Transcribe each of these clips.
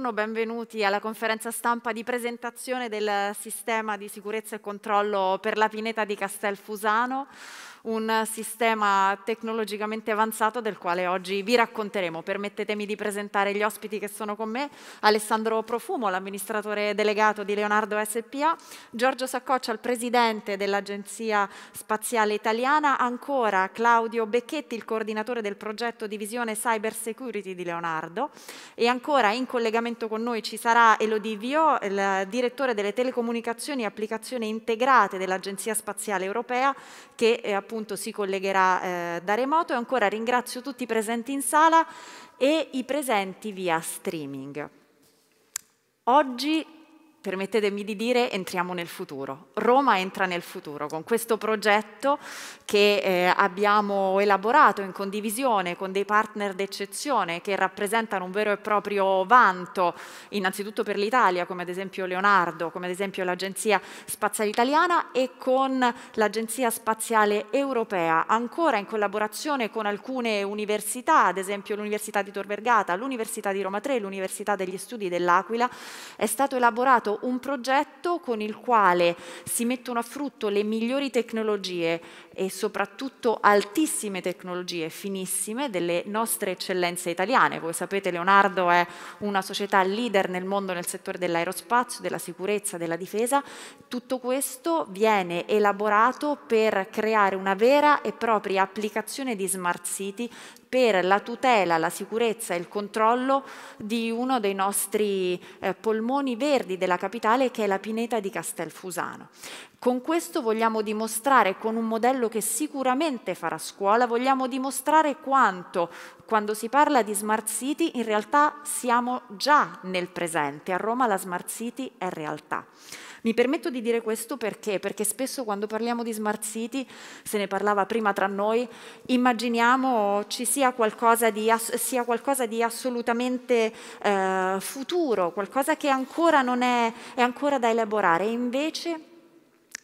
Buongiorno, benvenuti alla conferenza stampa di presentazione del sistema di sicurezza e controllo per la pineta di Castelfusano un sistema tecnologicamente avanzato del quale oggi vi racconteremo. Permettetemi di presentare gli ospiti che sono con me, Alessandro Profumo, l'amministratore delegato di Leonardo SPA, Giorgio Saccoccia, il presidente dell'Agenzia Spaziale Italiana, ancora Claudio Becchetti, il coordinatore del progetto di visione Cyber Security di Leonardo e ancora in collegamento con noi ci sarà Elodivio, il direttore delle telecomunicazioni e applicazioni integrate dell'Agenzia Spaziale Europea che eh, appunto appunto si collegherà eh, da remoto e ancora ringrazio tutti i presenti in sala e i presenti via streaming. Oggi permettetemi di dire, entriamo nel futuro. Roma entra nel futuro con questo progetto che eh, abbiamo elaborato in condivisione con dei partner d'eccezione che rappresentano un vero e proprio vanto, innanzitutto per l'Italia, come ad esempio Leonardo, come ad esempio l'Agenzia Spaziale Italiana e con l'Agenzia Spaziale Europea, ancora in collaborazione con alcune università, ad esempio l'Università di Tor Vergata, l'Università di Roma 3, l'Università degli Studi dell'Aquila, è stato elaborato sviluppato un progetto con il quale si mettono a frutto le migliori tecnologie e soprattutto altissime tecnologie finissime delle nostre eccellenze italiane. Voi sapete Leonardo è una società leader nel mondo nel settore dell'aerospazio, della sicurezza, della difesa. Tutto questo viene elaborato per creare una vera e propria applicazione di Smart City per la tutela, la sicurezza e il controllo di uno dei nostri eh, polmoni verdi della capitale che è la pineta di Castelfusano. Con questo vogliamo dimostrare, con un modello che sicuramente farà scuola, vogliamo dimostrare quanto, quando si parla di smart city, in realtà siamo già nel presente. A Roma la smart city è realtà. Mi permetto di dire questo perché? Perché spesso quando parliamo di smart city, se ne parlava prima tra noi, immaginiamo ci sia qualcosa di, sia qualcosa di assolutamente eh, futuro, qualcosa che ancora non è, è ancora da elaborare. Invece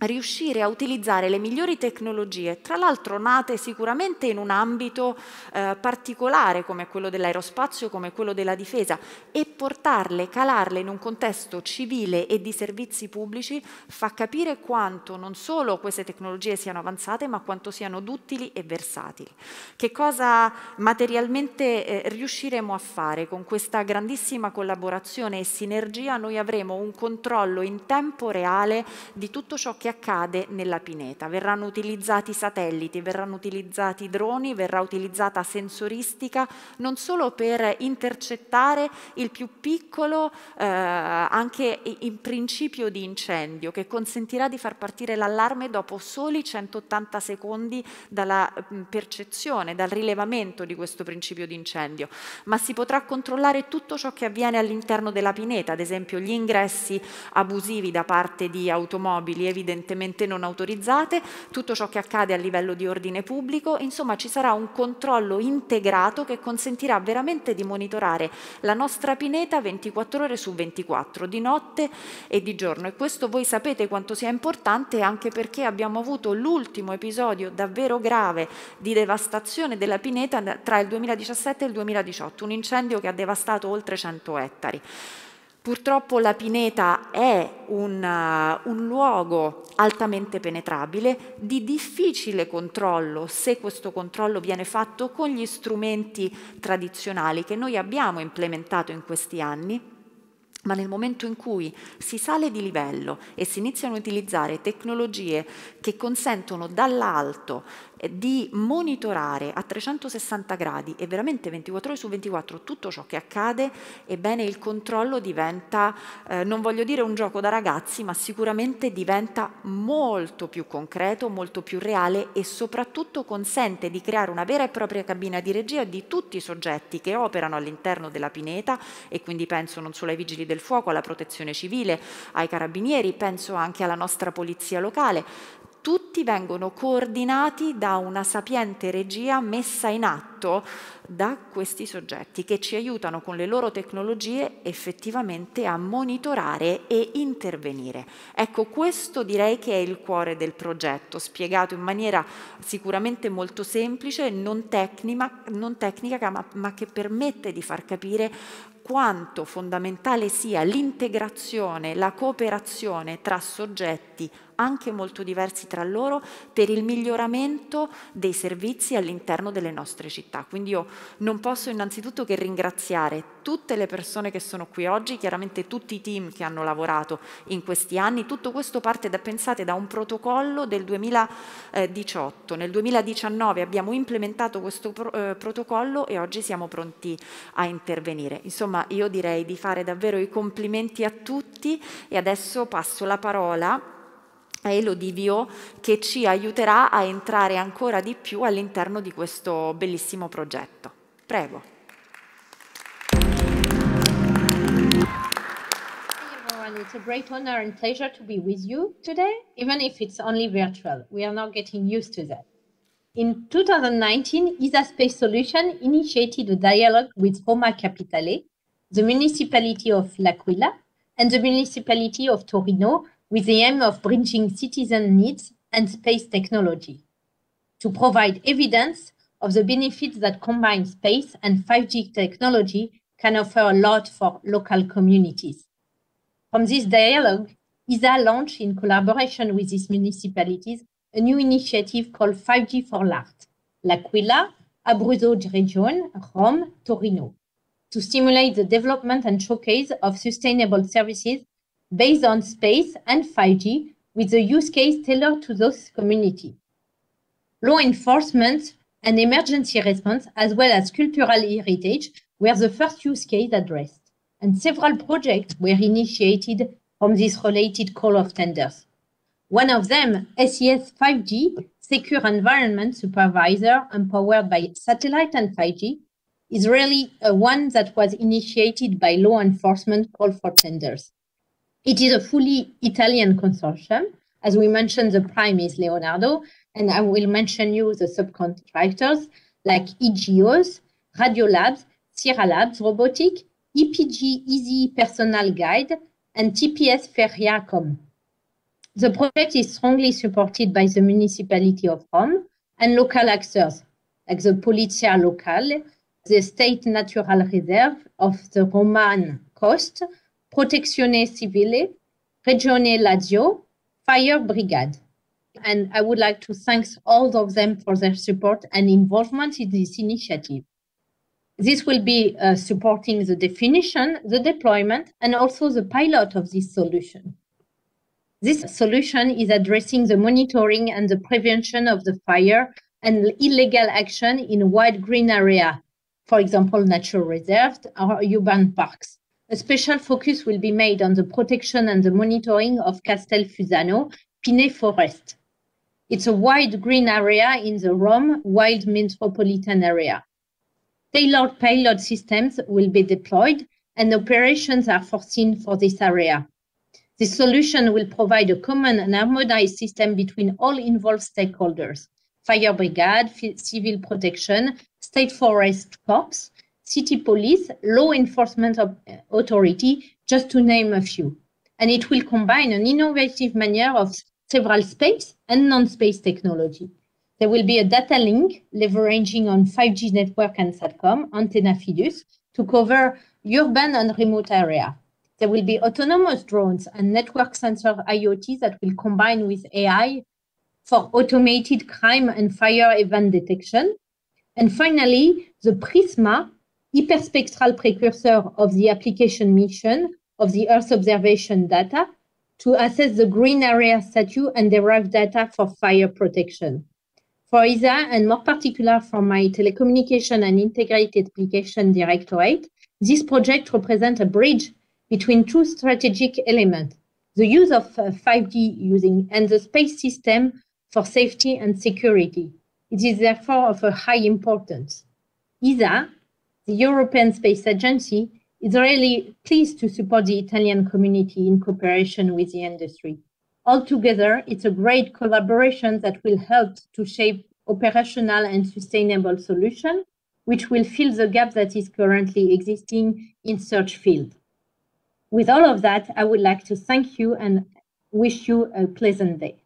riuscire a utilizzare le migliori tecnologie, tra l'altro nate sicuramente in un ambito eh, particolare come quello dell'aerospazio, come quello della difesa, e portarle, calarle in un contesto civile e di servizi pubblici, fa capire quanto non solo queste tecnologie siano avanzate, ma quanto siano duttili e versatili. Che cosa materialmente eh, riusciremo a fare con questa grandissima collaborazione e sinergia? Noi avremo un controllo in tempo reale di tutto ciò che che accade nella pineta. Verranno utilizzati satelliti, verranno utilizzati droni, verrà utilizzata sensoristica non solo per intercettare il più piccolo eh, anche in principio di incendio che consentirà di far partire l'allarme dopo soli 180 secondi dalla mm, percezione, dal rilevamento di questo principio di incendio, ma si potrà controllare tutto ciò che avviene all'interno della pineta, ad esempio gli ingressi abusivi da parte di automobili evidentemente evidentemente non autorizzate, tutto ciò che accade a livello di ordine pubblico, insomma ci sarà un controllo integrato che consentirà veramente di monitorare la nostra pineta 24 ore su 24, di notte e di giorno. E questo voi sapete quanto sia importante anche perché abbiamo avuto l'ultimo episodio davvero grave di devastazione della pineta tra il 2017 e il 2018, un incendio che ha devastato oltre 100 ettari. Purtroppo la pineta è un, uh, un, luogo altamente penetrabile, di difficile controllo, se questo controllo viene fatto con gli strumenti tradizionali che noi abbiamo implementato in questi anni, ma nel momento in cui si sale di livello e si iniziano a utilizzare tecnologie che consentono dall'alto eh, di monitorare a 360 gradi e veramente 24 ore su 24 tutto ciò che accade, ebbene il controllo diventa, eh, non voglio dire un gioco da ragazzi, ma sicuramente diventa molto più concreto, molto più reale e soprattutto consente di creare una vera e propria cabina di regia di tutti i soggetti che operano all'interno della pineta e quindi penso non solo ai vigili del fuoco, alla protezione civile, ai carabinieri, penso anche alla nostra polizia locale, tutti vengono coordinati da una sapiente regia messa in atto da questi soggetti che ci aiutano con le loro tecnologie effettivamente a monitorare e intervenire. Ecco, questo direi che è il cuore del progetto, spiegato in maniera sicuramente molto semplice, non, tecnica, ma che permette di far capire quanto fondamentale sia l'integrazione, la cooperazione tra soggetti anche molto diversi tra loro per il miglioramento dei servizi all'interno delle nostre città. Quindi io non posso innanzitutto che ringraziare tutte le persone che sono qui oggi, chiaramente tutti i team che hanno lavorato in questi anni. Tutto questo parte da, pensate, da un protocollo del 2018. Eh, Nel 2019 abbiamo implementato questo eh, protocollo e oggi siamo pronti a intervenire. Insomma, ma io direi di fare davvero i complimenti a tutti e adesso passo la parola a Elodivio che ci aiuterà a entrare ancora di più all'interno di questo bellissimo progetto. Prego. it's a great honor and pleasure to be with you today, even if it's only virtual. We are now getting used to that. In 2019, ISA Space Solution initiated a dialogue with Roma Capitale the municipality of L'Aquila, and the municipality of Torino with the aim of bridging citizen needs and space technology to provide evidence of the benefits that combined space and 5G technology can offer a lot for local communities. From this dialogue, ISA launched in collaboration with these municipalities a new initiative called 5G for L'Art, L'Aquila, Abruzzo region, Rome, Torino to stimulate the development and showcase of sustainable services based on space and 5G with a use case tailored to those communities. Law enforcement and emergency response, as well as cultural heritage, were the first use case addressed, and several projects were initiated from this related call of tenders. One of them, SES 5G, Secure Environment Supervisor, empowered by satellite and 5G, is really one that was initiated by law enforcement call for tenders. It is a fully Italian consortium. As we mentioned, the prime is Leonardo, and I will mention you the subcontractors like EGOs, Radio Labs, Sierra Labs Robotic, EPG Easy Personal Guide, and TPS Feriacom. The project is strongly supported by the municipality of Rome and local actors like the Polizia Locale the state natural reserve of the Roman coast, Protezione Civile, Regione Lazio, Fire Brigade. And I would like to thank all of them for their support and involvement in this initiative. This will be uh, supporting the definition, the deployment, and also the pilot of this solution. This solution is addressing the monitoring and the prevention of the fire and illegal action in wide green area for example, natural reserves or urban parks. A special focus will be made on the protection and the monitoring of Castelfusano Pine Forest. It's a wide green area in the Rome wild metropolitan area. Tailored payload systems will be deployed and operations are foreseen for this area. This solution will provide a common and harmonized system between all involved stakeholders fire brigade, civil protection, state forest corps, city police, law enforcement authority, just to name a few. And it will combine an innovative manner of several space and non-space technology. There will be a data link leveraging on 5G network and SATCOM, antenna Fidus, to cover urban and remote area. There will be autonomous drones and network sensor IoT that will combine with AI for automated crime and fire event detection, and finally, the PRISMA, hyperspectral precursor of the application mission of the Earth observation data to assess the green area statue and derive data for fire protection. For ESA, and more particular for my telecommunication and integrated application directorate, this project represents a bridge between two strategic elements, the use of 5G uh, using and the space system for safety and security. It is therefore of a high importance. ESA, the European Space Agency, is really pleased to support the Italian community in cooperation with the industry. Altogether, it's a great collaboration that will help to shape operational and sustainable solutions, which will fill the gap that is currently existing in search field. With all of that, I would like to thank you and wish you a pleasant day.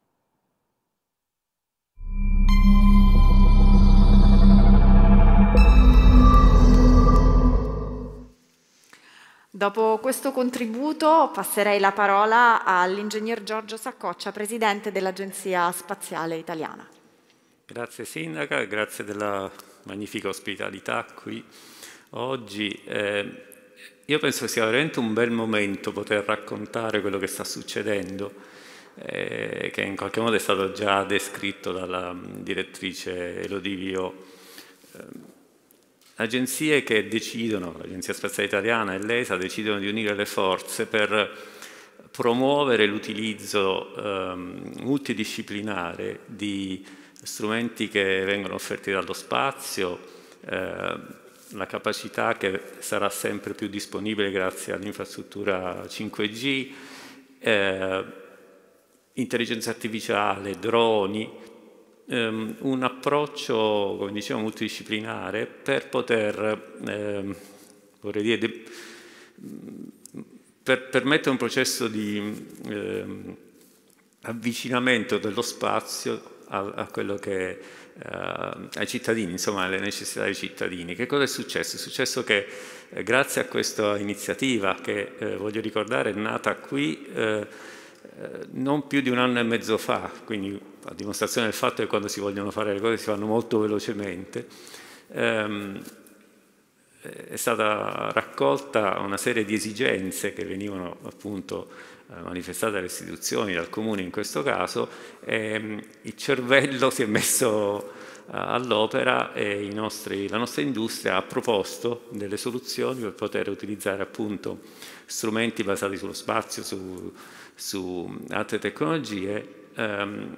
Dopo questo contributo passerei la parola all'ingegner Giorgio Saccoccia, presidente dell'Agenzia Spaziale Italiana. Grazie Sindaca, grazie della magnifica ospitalità qui oggi. Eh, io penso sia veramente un bel momento poter raccontare quello che sta succedendo, eh, che in qualche modo è stato già descritto dalla mm, direttrice Elodivio. Eh, Agenzie che decidono, l'Agenzia Spaziale Italiana e l'ESA decidono di unire le forze per promuovere l'utilizzo ehm, multidisciplinare di strumenti che vengono offerti dallo spazio, eh, la capacità che sarà sempre più disponibile grazie all'infrastruttura 5G, eh, intelligenza artificiale, droni, ehm, un approccio, come dicevo, multidisciplinare per poter, ehm, vorrei dire, de- per permettere un processo di ehm, avvicinamento dello spazio a, a quello che Uh, ai cittadini, insomma alle necessità dei cittadini. Che cosa è successo? È successo che eh, grazie a questa iniziativa che eh, voglio ricordare è nata qui eh, eh non più di un anno e mezzo fa, quindi a dimostrazione del fatto che quando si vogliono fare le cose si fanno molto velocemente, ehm, è stata raccolta una serie di esigenze che venivano appunto eh, manifestate dalle istituzioni, dal comune in questo caso, e mm, il cervello si è messo eh, all'opera e nostri, la nostra industria ha proposto delle soluzioni per poter utilizzare appunto strumenti basati sullo spazio, su, su altre tecnologie ehm,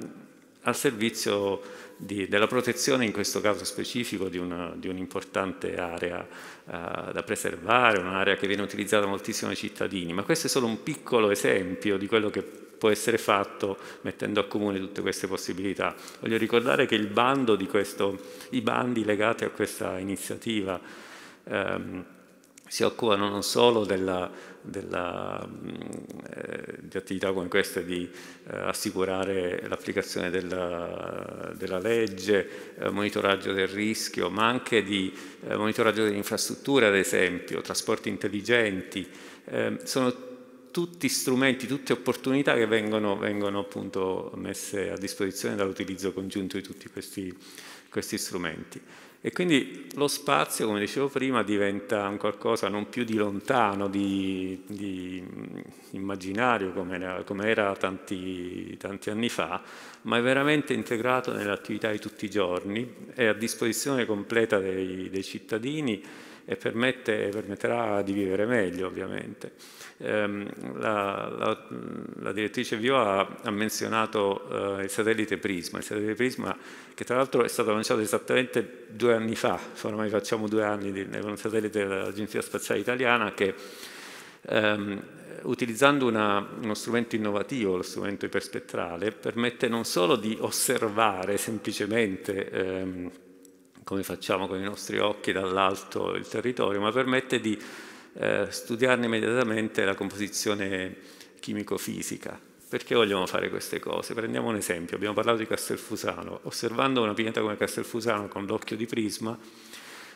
al servizio di, della protezione, in questo caso specifico, di, un'importante un area eh, da preservare, un'area che viene utilizzata moltissimo dai cittadini. Ma questo è solo un piccolo esempio di quello che può essere fatto mettendo a comune tutte queste possibilità. Voglio ricordare che questo, i bandi legati a questa iniziativa ehm, si occupano non solo della della, eh, di attività come queste di eh, assicurare l'applicazione della, della, legge, eh, monitoraggio del rischio, ma anche di monitoraggio delle infrastrutture, ad esempio, trasporti intelligenti. Ehm, sono tutti strumenti, tutte opportunità che vengono, vengono appunto messe a disposizione dall'utilizzo congiunto di tutti questi, questi strumenti. E quindi lo spazio, come dicevo prima, diventa un qualcosa non più di lontano, di, di immaginario come era, come era tanti, tanti, anni fa, ma è veramente integrato nell'attività di tutti i giorni, è a disposizione completa dei, dei cittadini e permette, permetterà di vivere meglio ovviamente. Ehm, la, la, la, direttrice Vio ha, ha menzionato eh, il satellite Prisma, il satellite Prisma che tra l'altro è stato lanciato esattamente due anni fa, ormai facciamo due anni, di, è un satellite dell'Agenzia Spaziale Italiana che ehm, utilizzando una, uno strumento innovativo, lo strumento iperspettrale, permette non solo di osservare semplicemente ehm, come facciamo con i nostri occhi dall'alto il territorio, ma permette di eh, studiarne immediatamente la composizione chimico-fisica. Perché vogliamo fare queste cose? Prendiamo un esempio, abbiamo parlato di Castelfusano. Osservando una pineta come Castelfusano con l'occhio di prisma,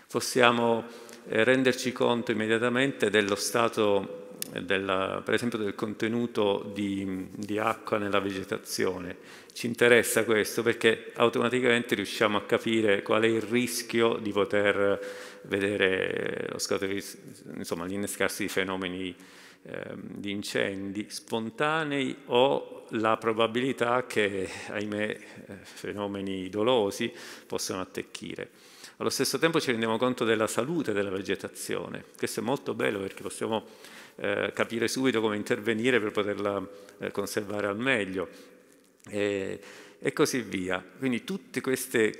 possiamo eh, renderci conto immediatamente dello stato della, per esempio del contenuto di, di, acqua nella vegetazione. Ci interessa questo perché automaticamente riusciamo a capire qual è il rischio di poter vedere insomma, l'innescarsi di fenomeni eh, di incendi spontanei o la probabilità che, ahimè, eh, fenomeni dolosi possano attecchire. Allo stesso tempo ci rendiamo conto della salute della vegetazione. Questo è molto bello perché possiamo eh, capire subito come intervenire per poterla eh, conservare al meglio. E, e così via. Quindi tutti questi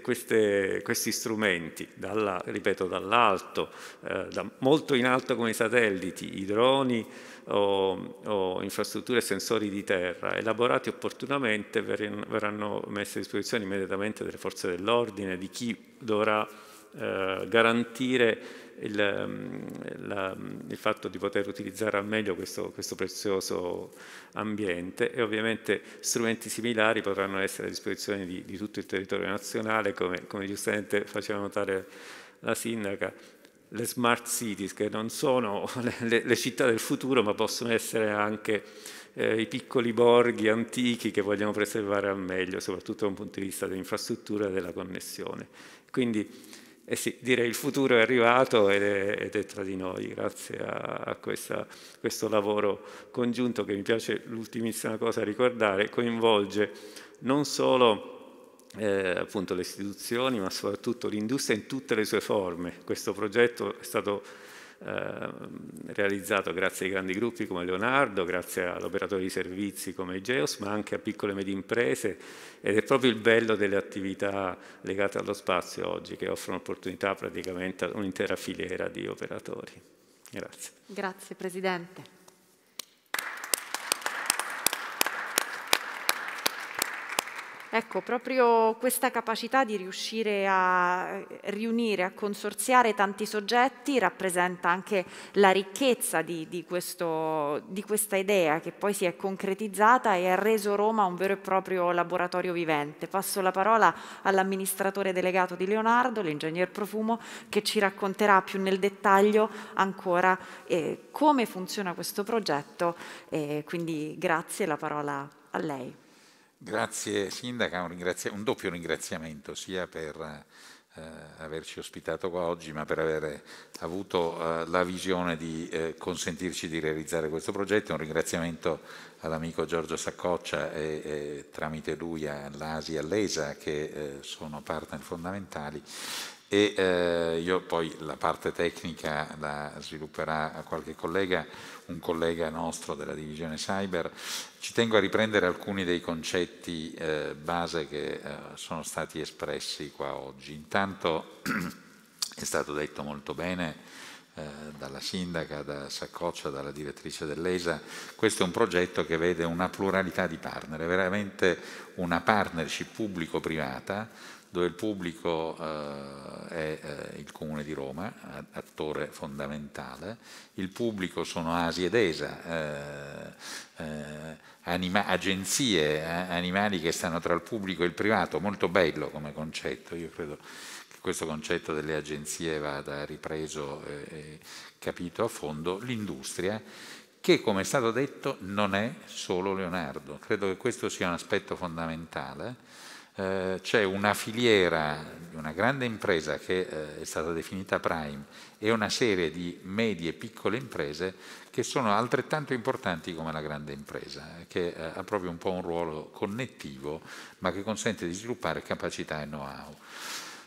strumenti, dalla, ripeto, dall'alto, eh, da molto in alto come i satelliti, i droni o, o infrastrutture e sensori di terra, elaborati opportunamente verranno messi a disposizione immediatamente delle forze dell'ordine, di chi dovrà eh, garantire il, ehm, la, il, fatto di poter utilizzare al meglio questo, questo, prezioso ambiente e ovviamente strumenti similari potranno essere a disposizione di, di tutto il territorio nazionale, come, come, giustamente faceva notare la sindaca, le smart cities che non sono le, le città del futuro ma possono essere anche eh, i piccoli borghi antichi che vogliamo preservare al meglio, soprattutto da un punto di vista dell'infrastruttura e della connessione. Quindi eh sì, direi il futuro è arrivato ed è, ed è tra di noi, grazie a, a questa, questo lavoro congiunto che mi piace l'ultimissima cosa ricordare, coinvolge non solo eh, appunto le istituzioni ma soprattutto l'industria in tutte le sue forme. Questo progetto è stato Ehm, realizzato grazie ai grandi gruppi come Leonardo, grazie ad operatori di servizi come Geos, ma anche a piccole e medie imprese ed è proprio il bello delle attività legate allo spazio oggi che offrono opportunità praticamente a un'intera filiera di operatori. Grazie. Grazie Presidente. Ecco, proprio questa capacità di riuscire a eh, riunire, a consorziare tanti soggetti rappresenta anche la ricchezza di, di, questo, di questa idea che poi si è concretizzata e ha reso Roma un vero e proprio laboratorio vivente. Passo la parola all'amministratore delegato di Leonardo, l'ingegner Profumo, che ci racconterà più nel dettaglio ancora eh, come funziona questo progetto. Eh, quindi grazie, la parola a lei. Grazie Sindaca, un, un, doppio ringraziamento sia per eh, averci ospitato qua oggi ma per aver avuto eh, la visione di eh, consentirci di realizzare questo progetto. Un ringraziamento all'amico Giorgio Saccoccia e, e tramite lui all'Asia e all'ESA che eh, sono partner fondamentali e eh, io poi la parte tecnica la svilupperà qualche collega, un collega nostro della divisione cyber. Ci tengo a riprendere alcuni dei concetti eh, base che eh, sono stati espressi qua oggi. Intanto è stato detto molto bene eh, dalla sindaca, da Saccoccia, dalla direttrice dell'ESA, questo è un progetto che vede una pluralità di partner, è veramente una partnership pubblico-privata dove il pubblico eh, è eh, il Comune di Roma, attore fondamentale, il pubblico sono ASI ed ESA, eh, eh anima agenzie eh, animali che stanno tra il pubblico e il privato, molto bello come concetto, io credo che questo concetto delle agenzie vada ripreso e capito a fondo, l'industria che come è stato detto non è solo Leonardo, credo che questo sia un aspetto fondamentale eh, c'è una filiera di una grande impresa che eh, è stata definita Prime e una serie di medie e piccole imprese che sono altrettanto importanti come la grande impresa, che eh, ha proprio un po' un ruolo connettivo ma che consente di sviluppare capacità e know-how.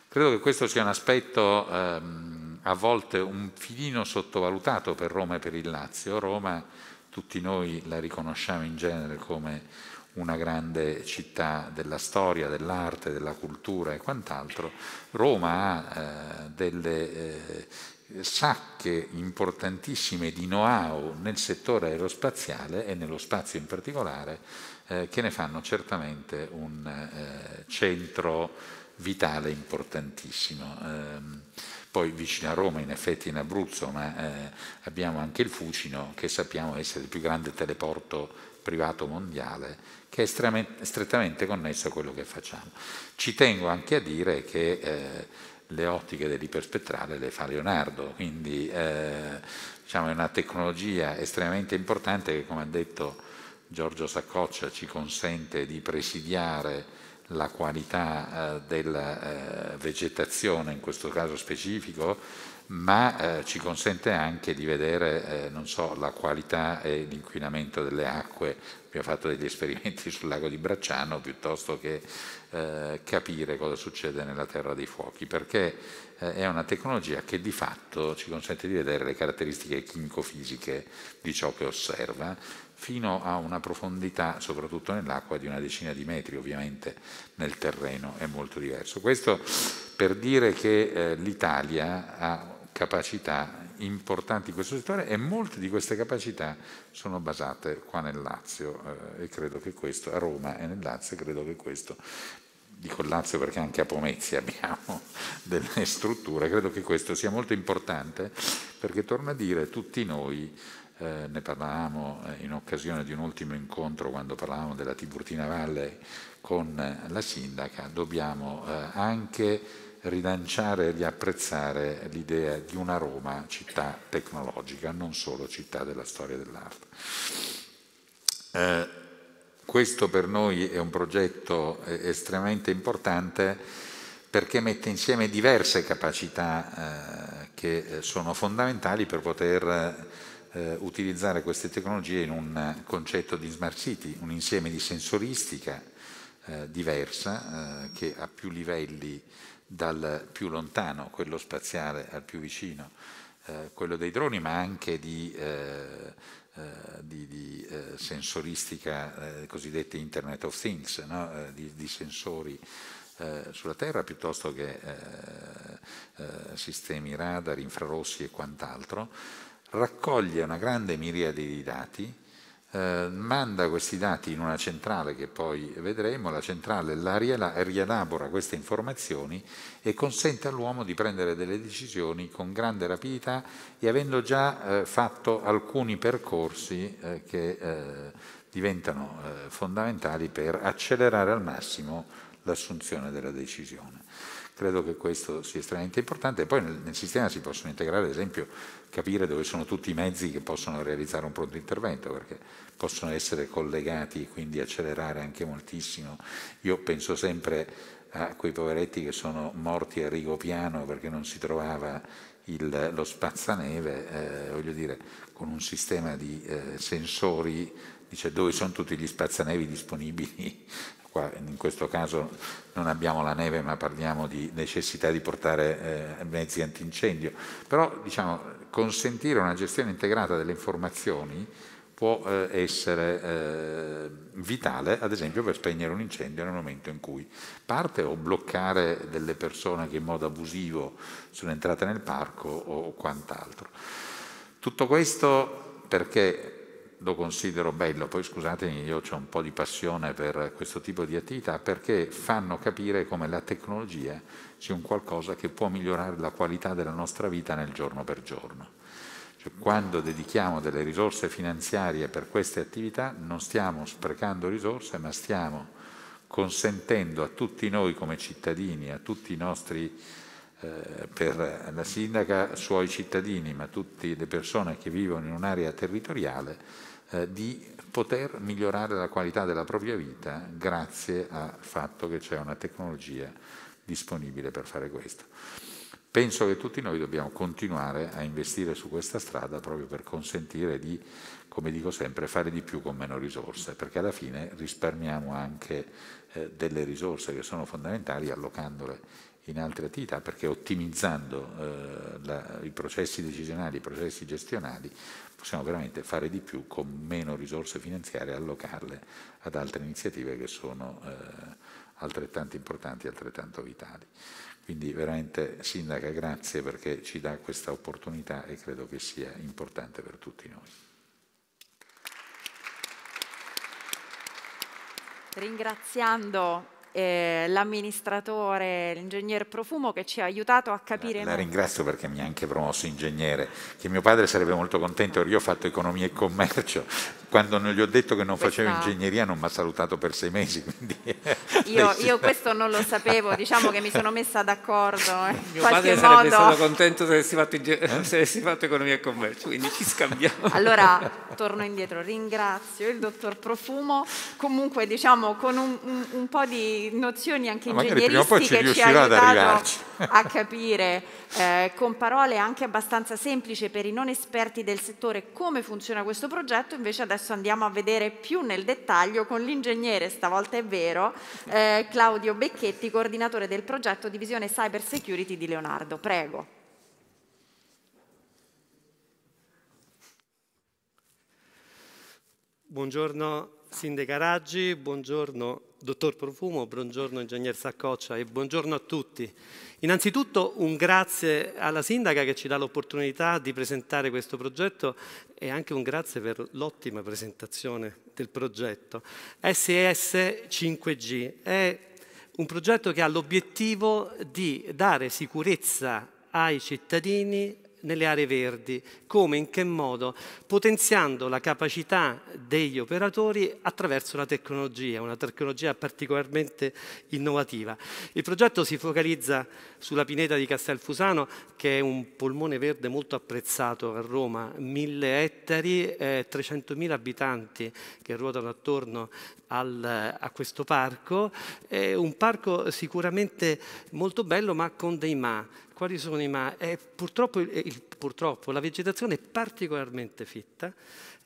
Credo che questo sia un aspetto ehm, a volte un filino sottovalutato per Roma e per il Lazio. Roma tutti noi la riconosciamo in genere come una grande città della storia, dell'arte, della cultura e quant'altro, Roma ha eh, delle eh, sacche importantissime di know-how nel settore aerospaziale e nello spazio in particolare, eh, che ne fanno certamente un eh, centro vitale importantissimo ehm, poi vicino a Roma, in effetti in Abruzzo, ma eh, abbiamo anche il Fucino che sappiamo essere il più grande teleporto privato mondiale che è strettamente connesso a quello che facciamo. Ci tengo anche a dire che eh, le ottiche dell'iperspettrale le fa Leonardo, quindi eh, diciamo, è una tecnologia estremamente importante che, come ha detto Giorgio Saccoccia, ci consente di presidiare la qualità eh, della eh, vegetazione, in questo caso specifico, ma eh, ci consente anche di vedere eh, so, la qualità e l'inquinamento delle acque. Abbiamo fatto degli esperimenti sul lago di Bracciano piuttosto che eh, capire cosa succede nella terra dei fuochi, perché eh, è una tecnologia che di fatto ci consente di vedere le caratteristiche chimico-fisiche di ciò che osserva fino a una profondità, soprattutto nell'acqua, di una decina di metri, ovviamente nel terreno è molto diverso. Questo per dire che eh, l'Italia ha capacità importanti in questo settore e molte di queste capacità sono basate qua nel Lazio eh, e credo che questo, a Roma e nel Lazio, credo che questo dico il Lazio perché anche a Pomezia abbiamo delle strutture, credo che questo sia molto importante perché, torna a dire, tutti noi eh, ne parlavamo eh, in occasione di un ultimo incontro quando parlavamo della Tiburtina Valle con eh, la sindaca, dobbiamo eh, anche rilanciare e riapprezzare l'idea di una Roma città tecnologica, non solo città della storia dell'arte. Eh, questo per noi è un progetto eh, estremamente importante perché mette insieme diverse capacità eh, che eh, sono fondamentali per poter eh, utilizzare queste tecnologie in un concetto di smart city, un insieme di sensoristica eh, diversa che a più livelli dal più lontano, quello spaziale al più vicino, eh, quello dei droni, ma anche di, eh, eh di, di eh, sensoristica eh, cosiddetta Internet of Things, no? di, di, sensori sulla Terra piuttosto che sistemi radar, infrarossi e quant'altro, raccoglie una grande miriade di dati eh, manda questi dati in una centrale che poi vedremo, la centrale la rielabora queste informazioni e consente all'uomo di prendere delle decisioni con grande rapidità e avendo già eh, fatto alcuni percorsi eh, che eh, diventano eh, fondamentali per accelerare al massimo l'assunzione della decisione. Credo che questo sia estremamente importante. Poi nel, nel, sistema si possono integrare, ad esempio, capire dove sono tutti i mezzi che possono realizzare un pronto intervento, perché possono essere collegati e quindi accelerare anche moltissimo. Io penso sempre a quei poveretti che sono morti a Rigopiano perché non si trovava il, lo spazzaneve, eh, voglio dire, con un sistema di eh, sensori dice dove sono tutti gli spazzanevi disponibili Qua, in questo caso non abbiamo la neve ma parliamo di necessità di portare eh, mezzi antincendio, però diciamo, consentire una gestione integrata delle informazioni può eh, essere eh, vitale, ad esempio, per spegnere un incendio nel momento in cui parte o bloccare delle persone che in modo abusivo sono entrate nel parco o quant'altro. Tutto questo perché lo considero bello, poi scusatemi, io ho un po' di passione per questo tipo di attività perché fanno capire come la tecnologia sia un qualcosa che può migliorare la qualità della nostra vita nel giorno per giorno. Cioè, quando dedichiamo delle risorse finanziarie per queste attività non stiamo sprecando risorse, ma stiamo consentendo a tutti noi come cittadini, a tutti i nostri eh, per la sindaca, suoi cittadini, ma tutte le persone che vivono in un'area territoriale, eh, di poter migliorare la qualità della propria vita grazie al fatto che c'è una tecnologia disponibile per fare questo. Penso che tutti noi dobbiamo continuare a investire su questa strada proprio per consentire di, come dico sempre, fare di più con meno risorse, perché alla fine risparmiamo anche eh, delle risorse che sono fondamentali allocandole in altre attività perché ottimizzando eh, la, i processi decisionali, i processi gestionali, possiamo veramente fare di più con meno risorse finanziarie e allocarle ad altre iniziative che sono eh, altrettanto importanti e altrettanto vitali. Quindi veramente Sindaca grazie perché ci dà questa opportunità e credo che sia importante per tutti noi. Ringraziando eh, l'amministratore, l'ingegner Profumo che ci ha aiutato a capire... La, la ringrazio perché mi ha anche promosso ingegnere, che mio padre sarebbe molto contento, io ho fatto economia e commercio, quando non gli ho detto che non Questa... facevo ingegneria non mi ha salutato per sei mesi. Io, io, questo non lo sapevo, diciamo che mi sono messa d'accordo. Eh, mio padre modo... sarebbe stato contento se avessi, fatto, eh? fatto economia e commercio, quindi ci scambiamo. Allora torno indietro, ringrazio il dottor Profumo, comunque diciamo con un, un, un po' di nozioni anche Ma ingegneristiche ci, ci ha aiutato a capire eh, con parole anche abbastanza semplici per i non esperti del settore come funziona questo progetto, invece adesso andiamo a vedere più nel dettaglio con l'ingegnere, stavolta è vero, eh, Claudio Becchetti, coordinatore del progetto Divisione Cyber Security di Leonardo. Prego. Buongiorno Sindaca Raggi, buongiorno dottor Profumo, buongiorno ingegner Saccoccia e buongiorno a tutti. Innanzitutto un grazie alla sindaca che ci dà l'opportunità di presentare questo progetto e anche un grazie per l'ottima presentazione del progetto. SES 5G è un progetto che ha l'obiettivo di dare sicurezza ai cittadini nelle aree verdi, come, in che modo, potenziando la capacità degli operatori attraverso la tecnologia, una tecnologia particolarmente innovativa. Il progetto si focalizza sulla pineta di Castelfusano, che è un polmone verde molto apprezzato a Roma, mille ettari, eh, 300.000 abitanti che ruotano attorno al, a questo parco, è un parco sicuramente molto bello ma con dei ma, quali sono i ma? Eh, purtroppo, eh, il, purtroppo la vegetazione è particolarmente fitta,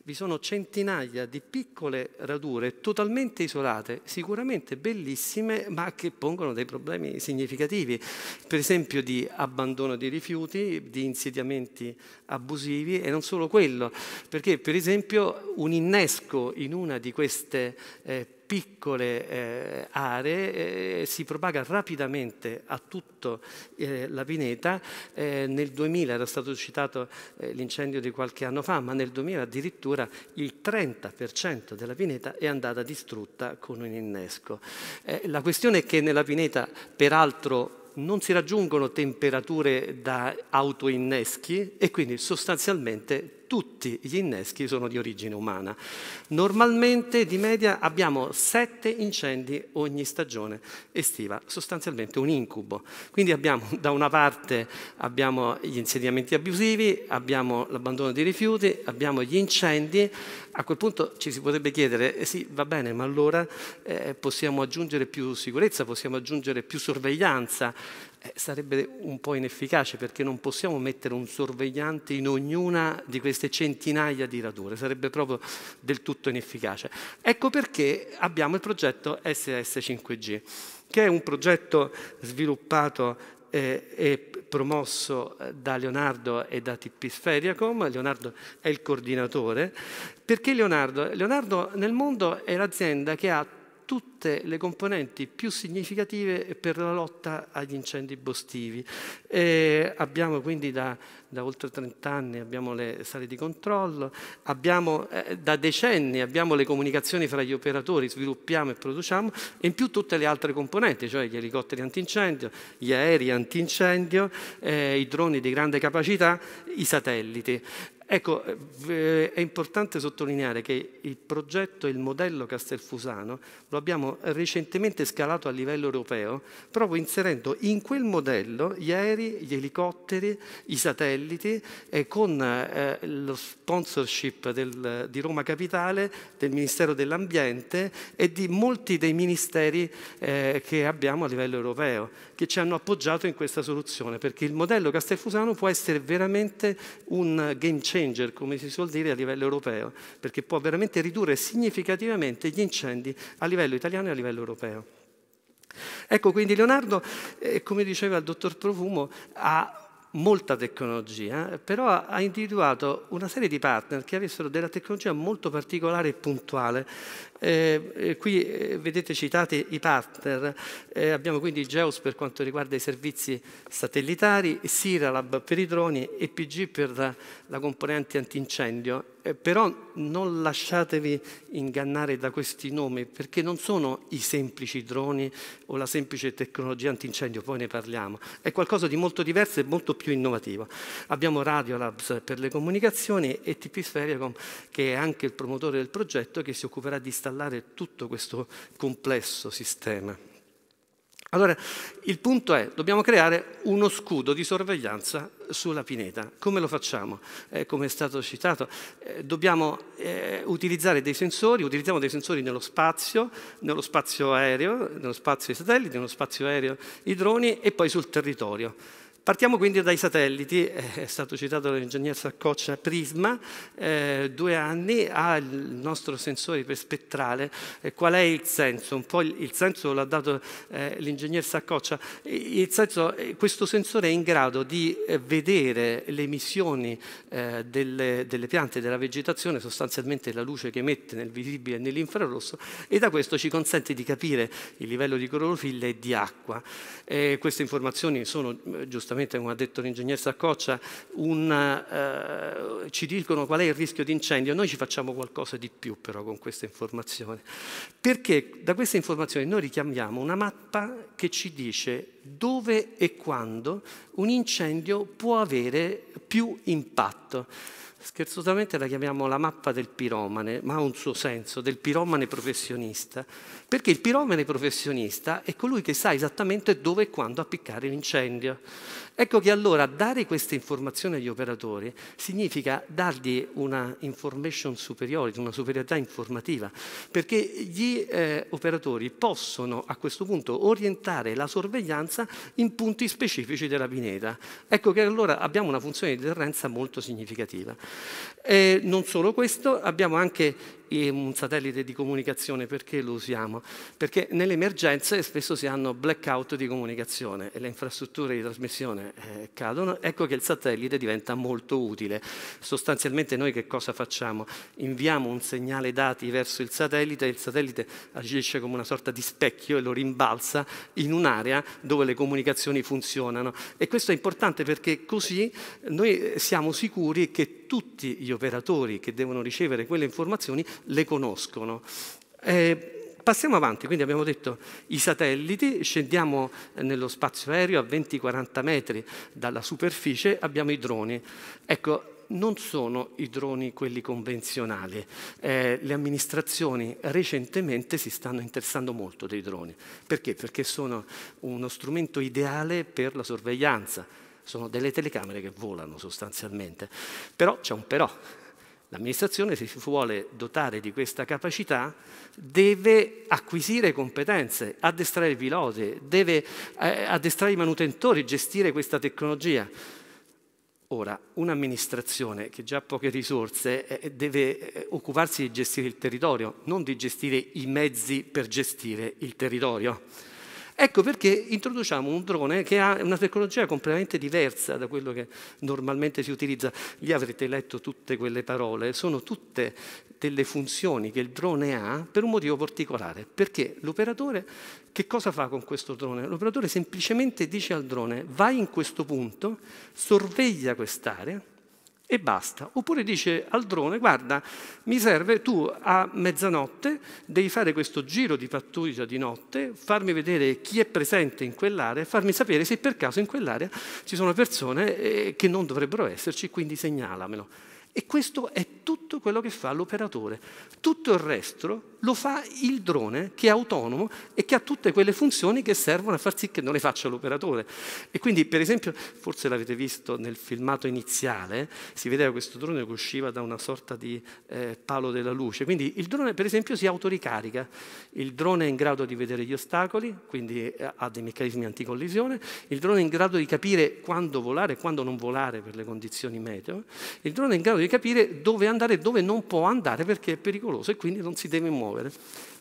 vi sono centinaia di piccole radure totalmente isolate, sicuramente bellissime, ma che pongono dei problemi significativi, per esempio di abbandono di rifiuti, di insediamenti abusivi e non solo quello, perché per esempio un innesco in una di queste eh, piccole eh, aree, eh, si propaga rapidamente a tutto eh, la pineta. Eh, nel 2000 era stato citato eh, l'incendio di qualche anno fa, ma nel 2000 addirittura il 30% della pineta è andata distrutta con un innesco. Eh, la questione è che nella pineta, peraltro, non si raggiungono temperature da autoinneschi e quindi sostanzialmente tutti gli inneschi sono di origine umana. Normalmente di media abbiamo sette incendi ogni stagione estiva, sostanzialmente un incubo. Quindi abbiamo da una parte abbiamo gli insediamenti abusivi, abbiamo l'abbandono dei rifiuti, abbiamo gli incendi. A quel punto ci si potrebbe chiedere, eh sì va bene, ma allora eh, possiamo aggiungere più sicurezza, possiamo aggiungere più sorveglianza, eh, sarebbe un po' inefficace perché non possiamo mettere un sorvegliante in ognuna di queste centinaia di radure, sarebbe proprio del tutto inefficace. Ecco perché abbiamo il progetto SS5G, che è un progetto sviluppato eh, e promosso eh, da Leonardo e da TP Sferiacom, Leonardo è il coordinatore, perché Leonardo? Leonardo nel mondo è l'azienda che ha tutte le componenti più significative per la lotta agli incendi boschivi. abbiamo quindi da, da, oltre 30 anni abbiamo le sale di controllo, abbiamo, eh, da decenni abbiamo le comunicazioni fra gli operatori, sviluppiamo e produciamo, e in più tutte le altre componenti, cioè gli elicotteri antincendio, gli aerei antincendio, eh, i droni di grande capacità, i satelliti. Ecco, eh, è importante sottolineare che il progetto, e il modello Castelfusano, lo abbiamo recentemente scalato a livello europeo, proprio inserendo in quel modello gli aerei, gli elicotteri, i satelliti, e eh, con eh, lo sponsorship del, di Roma Capitale, del Ministero dell'Ambiente e di molti dei ministeri che abbiamo a livello europeo, che ci hanno appoggiato in questa soluzione, perché il modello Castelfusano può essere veramente un game changer changer, come si suol dire, a livello europeo, perché può veramente ridurre significativamente gli incendi a livello italiano e a livello europeo. Ecco, quindi Leonardo, eh, come diceva il dottor Profumo, ha molta tecnologia, eh, però ha individuato una serie di partner che avessero della tecnologia molto particolare e puntuale eh, eh, qui eh, vedete citati i partner, eh, abbiamo quindi Geos per quanto riguarda i servizi satellitari, Siralab per i droni e PG per la, la componente antincendio. Eh, però non lasciatevi ingannare da questi nomi perché non sono i semplici droni o la semplice tecnologia antincendio, poi ne parliamo, è qualcosa di molto diverso e molto più innovativo. Abbiamo Radiolabs per le comunicazioni e TP Sferiacom che è anche il promotore del progetto che si occuperà di installare installare tutto questo complesso sistema. Allora, il punto è, dobbiamo creare uno scudo di sorveglianza sulla pineta. Come lo facciamo? Eh, come è stato citato, eh, dobbiamo eh, utilizzare dei sensori, utilizziamo dei sensori nello spazio, nello spazio aereo, nello spazio dei satelliti, nello spazio aereo i droni e poi sul territorio. Partiamo quindi dai satelliti, eh, è stato citato l'ingegner Saccoccia Prisma, eh, due anni, ha il nostro sensore iperspettrale, eh, qual è il senso? Un po' il, il senso l'ha dato eh, l'ingegner Saccoccia, il senso, eh, questo sensore è in grado di eh, vedere le emissioni delle, delle piante, della vegetazione, sostanzialmente la luce che emette nel visibile e nell'infrarosso e da questo ci consente di capire il livello di clorofilla e di acqua. queste informazioni sono giustamente giustamente come ha detto l'ingegner Saccoccia, un, eh, ci dicono qual è il rischio di incendio, noi ci facciamo qualcosa di più però con questa informazione, perché da queste informazioni noi richiamiamo una mappa che ci dice dove e quando un incendio può avere più impatto scherzosamente la chiamiamo la mappa del piromane, ma ha un suo senso, del piromane professionista, perché il piromane professionista è colui che sa esattamente dove e quando appiccare l'incendio. Ecco che allora dare queste informazioni agli operatori significa dargli una information superiore, una superiorità informativa, perché gli eh, operatori possono a questo punto orientare la sorveglianza in punti specifici della pineta. Ecco che allora abbiamo una funzione di deterrenza molto significativa. E non solo questo, abbiamo anche un satellite di comunicazione perché lo usiamo? Perché nelle emergenze spesso si hanno blackout di comunicazione e le infrastrutture di trasmissione eh, cadono, ecco che il satellite diventa molto utile. Sostanzialmente noi che cosa facciamo? Inviamo un segnale dati verso il satellite e il satellite agisce come una sorta di specchio e lo rimbalza in un'area dove le comunicazioni funzionano. E questo è importante perché così noi siamo sicuri che tutti gli operatori che devono ricevere quelle informazioni le conoscono. Eh, passiamo avanti, quindi abbiamo detto i satelliti, scendiamo eh, nello spazio aereo a 20-40 metri dalla superficie, abbiamo i droni. Ecco, non sono i droni quelli convenzionali. Eh, le amministrazioni recentemente si stanno interessando molto dei droni. Perché? Perché sono uno strumento ideale per la sorveglianza. Sono delle telecamere che volano sostanzialmente. Però c'è un però, L'amministrazione, se si vuole dotare di questa capacità, deve acquisire competenze, addestrare i piloti, deve eh, addestrare i manutentori, gestire questa tecnologia. Ora, un'amministrazione che già ha poche risorse eh, eh, deve occuparsi di gestire il territorio, non di gestire i mezzi per gestire il territorio. Ecco perché introduciamo un drone che ha una tecnologia completamente diversa da quello che normalmente si utilizza. Gli avrete letto tutte quelle parole, sono tutte delle funzioni che il drone ha per un motivo particolare, perché l'operatore che cosa fa con questo drone? L'operatore semplicemente dice al drone vai in questo punto, sorveglia quest'area, e basta. Oppure dice al drone, guarda, mi serve tu a mezzanotte, devi fare questo giro di pattuglia di notte, farmi vedere chi è presente in quell'area farmi sapere se per caso in quell'area ci sono persone eh, che non dovrebbero esserci, quindi segnalamelo. E questo è tutto quello che fa l'operatore. Tutto il resto lo fa il drone che è autonomo e che ha tutte quelle funzioni che servono a far sì che non le faccia l'operatore. E quindi, per esempio, forse l'avete visto nel filmato iniziale, si vedeva questo drone che usciva da una sorta di eh, palo della luce. Quindi il drone, per esempio, si autoricarica. Il drone è in grado di vedere gli ostacoli, quindi eh, ha dei meccanismi anticollisione. Il drone è in grado di capire quando volare e quando non volare per le condizioni meteo. Il drone è in grado di deve capire dove andare e dove non può andare perché è pericoloso e quindi non si deve muovere.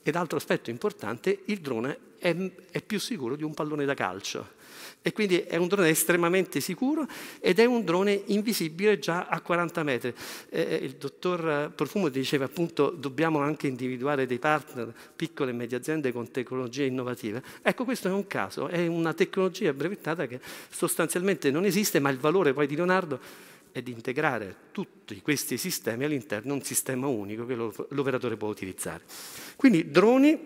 Ed altro aspetto importante, il drone è, è più sicuro di un pallone da calcio. E quindi è un drone estremamente sicuro ed è un drone invisibile già a 40 metri. Eh, eh, il dottor Profumo diceva appunto dobbiamo anche individuare dei partner, piccole e medie aziende con tecnologie innovative. Ecco questo è un caso, è una tecnologia brevettata che sostanzialmente non esiste ma il valore poi di Leonardo ed integrare tutti questi sistemi all'interno di un sistema unico che l'operatore può utilizzare. Quindi droni,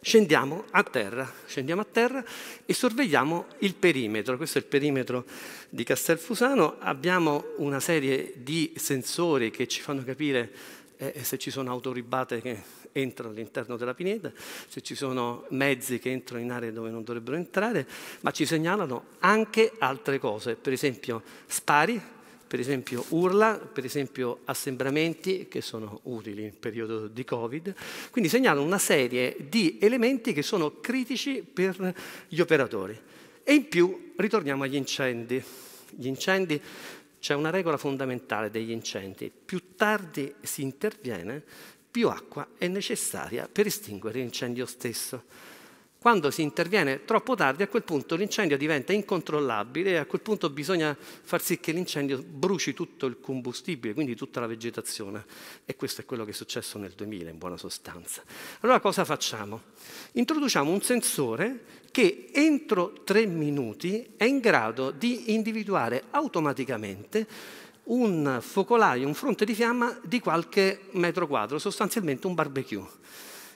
scendiamo a terra, scendiamo a terra e sorvegliamo il perimetro. Questo è il perimetro di Castelfusano. Abbiamo una serie di sensori che ci fanno capire eh, se ci sono autoribate che entrano all'interno della pineta, se ci sono mezzi che entrano in aree dove non dovrebbero entrare, ma ci segnalano anche altre cose, per esempio spari, per esempio urla, per esempio assembramenti che sono utili in periodo di Covid, quindi segnalano una serie di elementi che sono critici per gli operatori. E in più ritorniamo agli incendi. Gli incendi c'è una regola fondamentale degli incendi. Più tardi si interviene più acqua è necessaria per estinguere l'incendio stesso. Quando si interviene troppo tardi, a quel punto l'incendio diventa incontrollabile e a quel punto bisogna far sì che l'incendio bruci tutto il combustibile, quindi tutta la vegetazione. E questo è quello che è successo nel 2000 in buona sostanza. Allora cosa facciamo? Introduciamo un sensore che entro tre minuti è in grado di individuare automaticamente un focolaio, un fronte di fiamma di qualche metro quadro, sostanzialmente un barbecue.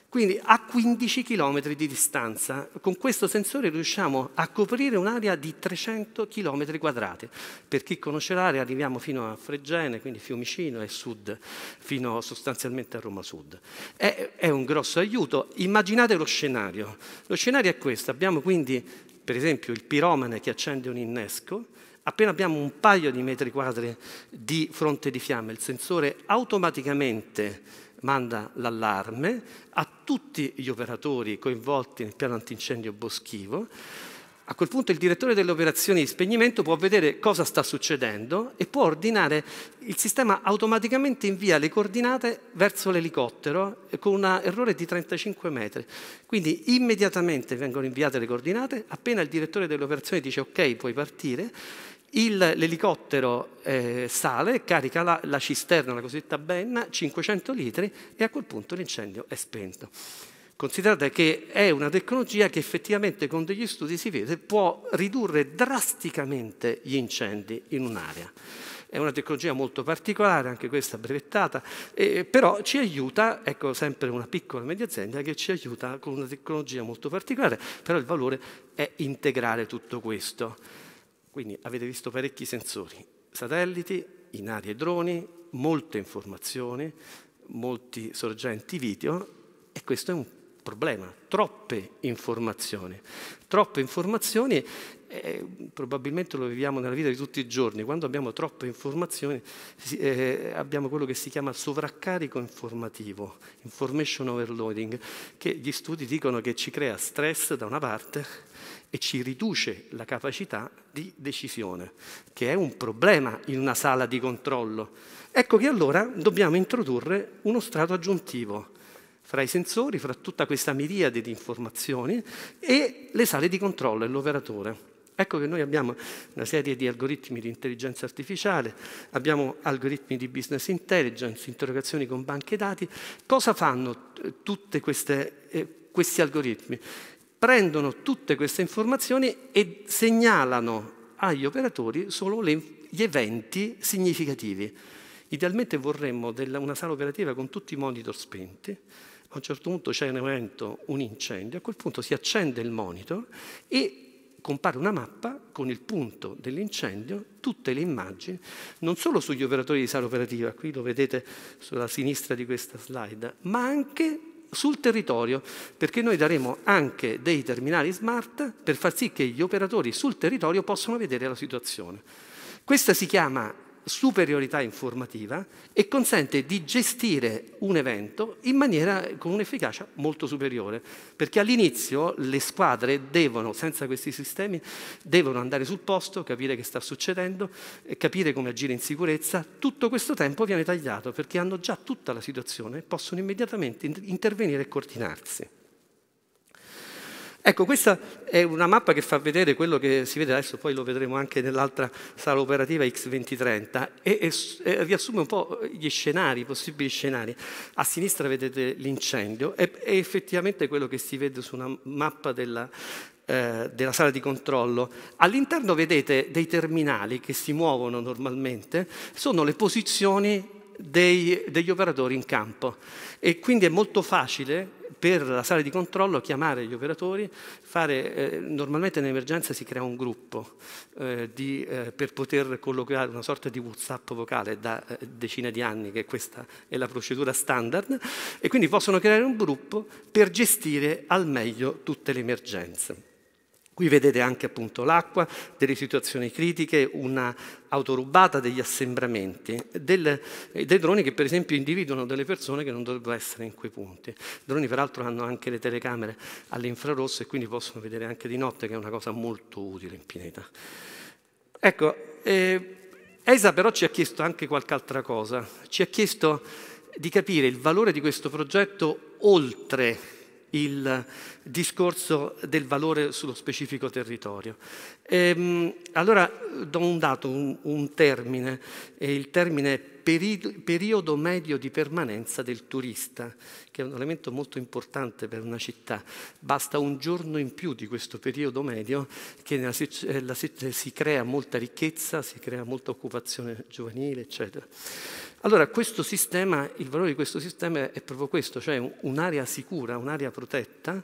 Quindi a 15 km di distanza, con questo sensore riusciamo a coprire un'area di 300 km quadrati. Per chi conosce l'area arriviamo fino a Fregene, quindi Fiumicino e sud, fino sostanzialmente a Roma Sud. È, è un grosso aiuto. Immaginate lo scenario. Lo scenario è questo. Abbiamo quindi, per esempio, il piromane che accende un innesco, Appena abbiamo un paio di metri quadri di fronte di fiamme, il sensore automaticamente manda l'allarme a tutti gli operatori coinvolti nel piano antincendio boschivo. A quel punto il direttore delle operazioni di spegnimento può vedere cosa sta succedendo e può ordinare, il sistema automaticamente invia le coordinate verso l'elicottero con un errore di 35 metri. Quindi immediatamente vengono inviate le coordinate, appena il direttore delle operazioni dice ok puoi partire, il, l'elicottero eh, sale, carica la, la, cisterna, la cosiddetta benna, 500 litri e a quel punto l'incendio è spento. Considerate che è una tecnologia che effettivamente con degli studi si vede può ridurre drasticamente gli incendi in un'area. È una tecnologia molto particolare, anche questa brevettata, eh, però ci aiuta, ecco sempre una piccola media azienda che ci aiuta con una tecnologia molto particolare, però il valore è integrare tutto questo. Quindi avete visto parecchi sensori, satelliti, in aria droni, molte informazioni, molti sorgenti video e questo è un problema, troppe informazioni. Troppe informazioni, eh, probabilmente lo viviamo nella vita di tutti i giorni, quando abbiamo troppe informazioni eh, abbiamo quello che si chiama sovraccarico informativo, information overloading, che gli studi dicono che ci crea stress da una parte e ci riduce la capacità di decisione, che è un problema in una sala di controllo. Ecco che allora dobbiamo introdurre uno strato aggiuntivo fra i sensori, fra tutta questa miriade di informazioni e le sale di controllo e l'operatore. Ecco che noi abbiamo una serie di algoritmi di intelligenza artificiale, abbiamo algoritmi di business intelligence, interrogazioni con banche dati. Cosa fanno eh, tutti eh, questi algoritmi? prendono tutte queste informazioni e segnalano agli operatori solo le, gli eventi significativi. Idealmente vorremmo della, una sala operativa con tutti i monitor spenti, a un certo punto c'è un evento, un incendio, a quel punto si accende il monitor e compare una mappa con il punto dell'incendio, tutte le immagini, non solo sugli operatori di sala operativa, qui lo vedete sulla sinistra di questa slide, ma anche sul territorio, perché noi daremo anche dei terminali smart per far sì che gli operatori sul territorio possano vedere la situazione. Questa si chiama superiorità informativa e consente di gestire un evento in maniera con un'efficacia molto superiore, perché all'inizio le squadre devono, senza questi sistemi, devono andare sul posto, capire che sta succedendo, eh, capire come agire in sicurezza, tutto questo tempo viene tagliato perché hanno già tutta la situazione, possono immediatamente intervenire e coordinarsi. Ecco, questa è una mappa che fa vedere quello che si vede adesso, poi lo vedremo anche nell'altra sala operativa X2030 e, e, e riassume un po' gli scenari, i possibili scenari. A sinistra vedete l'incendio è, e effettivamente quello che si vede su una mappa della, eh, della sala di controllo. All'interno vedete dei terminali che si muovono normalmente, sono le posizioni dei, degli operatori in campo e quindi è molto facile per la sala di controllo chiamare gli operatori, fare, eh, normalmente in emergenza si crea un gruppo eh, di, eh, per poter colloquiare una sorta di WhatsApp vocale da eh, decine di anni, che questa è la procedura standard, e quindi possono creare un gruppo per gestire al meglio tutte le emergenze. Qui vedete anche appunto l'acqua, delle situazioni critiche, un'auto rubata, degli assembramenti, del, eh, dei droni che per esempio individuano delle persone che non dovrebbero essere in quei punti. I droni peraltro hanno anche le telecamere all'infrarosso e quindi possono vedere anche di notte che è una cosa molto utile in pianeta. Ecco, eh, ESA però ci ha chiesto anche qualche altra cosa, ci ha chiesto di capire il valore di questo progetto oltre il discorso del valore sullo specifico territorio. Ehm, allora do un dato, un, un termine, e il termine peri periodo medio di permanenza del turista, che è un elemento molto importante per una città. Basta un giorno in più di questo periodo medio che nella, eh, la, si crea molta ricchezza, si crea molta occupazione giovanile, eccetera. Allora questo sistema, il valore di questo sistema è proprio questo, cioè un'area sicura, un'area protetta,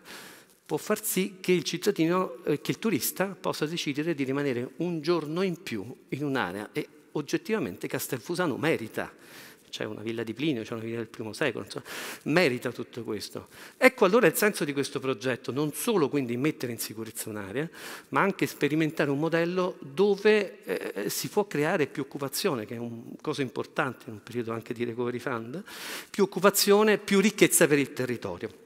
può far sì che il cittadino, eh, che il turista possa decidere di rimanere un giorno in più in un'area e oggettivamente Castelfusano merita c'è una villa di Plinio, c'è una villa del primo secolo, insomma, merita tutto questo. Ecco allora il senso di questo progetto, non solo quindi mettere in sicurezza un'area, ma anche sperimentare un modello dove eh, eh si può creare più occupazione, che è una cosa importante in un periodo anche di recovery fund, più occupazione, più ricchezza per il territorio.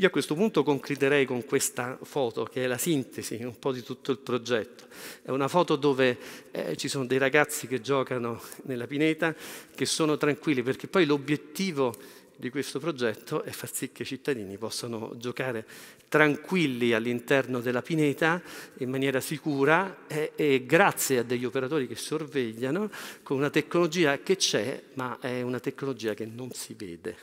Io a questo punto concluderei con questa foto che è la sintesi un po' di tutto il progetto. È una foto dove eh, ci sono dei ragazzi che giocano nella pineta, che sono tranquilli, perché poi l'obiettivo di questo progetto è far sì che i cittadini possano giocare tranquilli all'interno della pineta in maniera sicura e, e, grazie a degli operatori che sorvegliano con una tecnologia che c'è ma è una tecnologia che non si vede.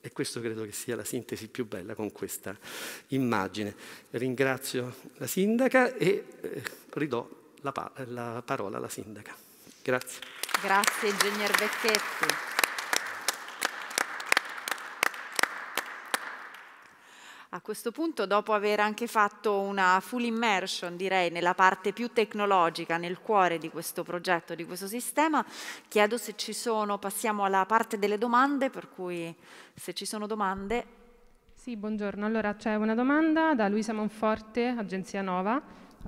E questo credo che sia la sintesi più bella con questa immagine. Ringrazio la sindaca e eh, ridò la, pa- la parola alla sindaca. Grazie. Grazie, ingegner Becchetti. A questo punto, dopo aver anche fatto una full immersion, direi, nella parte più tecnologica, nel cuore di questo progetto, di questo sistema, chiedo se ci sono, passiamo alla parte delle domande, per cui se ci sono domande. Sì, buongiorno. Allora c'è una domanda da Luisa Monforte, Agenzia Nova,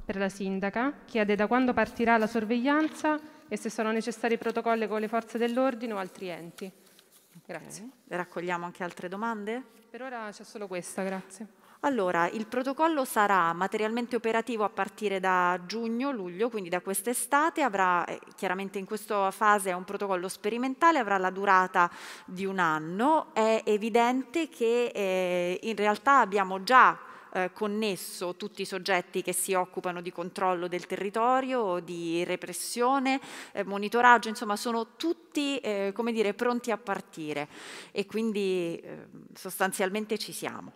per la sindaca. Chiede da quando partirà la sorveglianza e se sono necessari protocolli con le forze dell'ordine o altri enti. Grazie. Okay. Raccogliamo anche altre domande? Per ora c'è solo questa, grazie. Allora, il protocollo sarà materialmente operativo a partire da giugno-luglio, quindi da quest'estate, avrà eh, chiaramente in questa fase è un protocollo sperimentale, avrà la durata di un anno. È evidente che eh, in realtà abbiamo già eh, connesso tutti i soggetti che si occupano di controllo del territorio, di repressione, eh, monitoraggio, insomma sono tutti eh, come dire, pronti a partire e quindi eh, sostanzialmente ci siamo.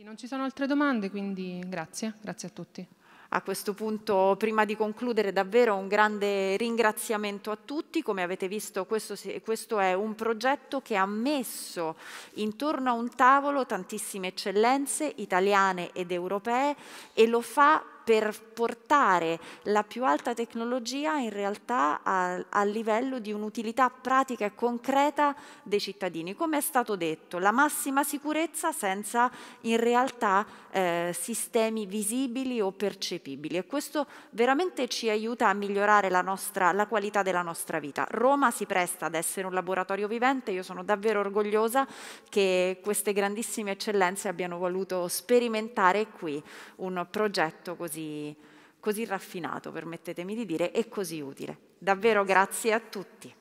Non ci sono altre domande, quindi grazie, grazie a tutti. A questo punto, prima di concludere, davvero un grande ringraziamento a tutti. Come avete visto, questo, questo, è un progetto che ha messo intorno a un tavolo tantissime eccellenze italiane ed europee e lo fa per portare la più alta tecnologia in realtà al livello di un'utilità pratica e concreta dei cittadini. Come è stato detto, la massima sicurezza senza in realtà eh, sistemi visibili o percepibili e questo veramente ci aiuta a migliorare la, nostra, la qualità della nostra vita. Roma si presta ad essere un laboratorio vivente, io sono davvero orgogliosa che queste grandissime eccellenze abbiano voluto sperimentare qui un progetto così così, così raffinato, permettetemi di dire, e così utile. Davvero grazie a tutti.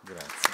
Grazie.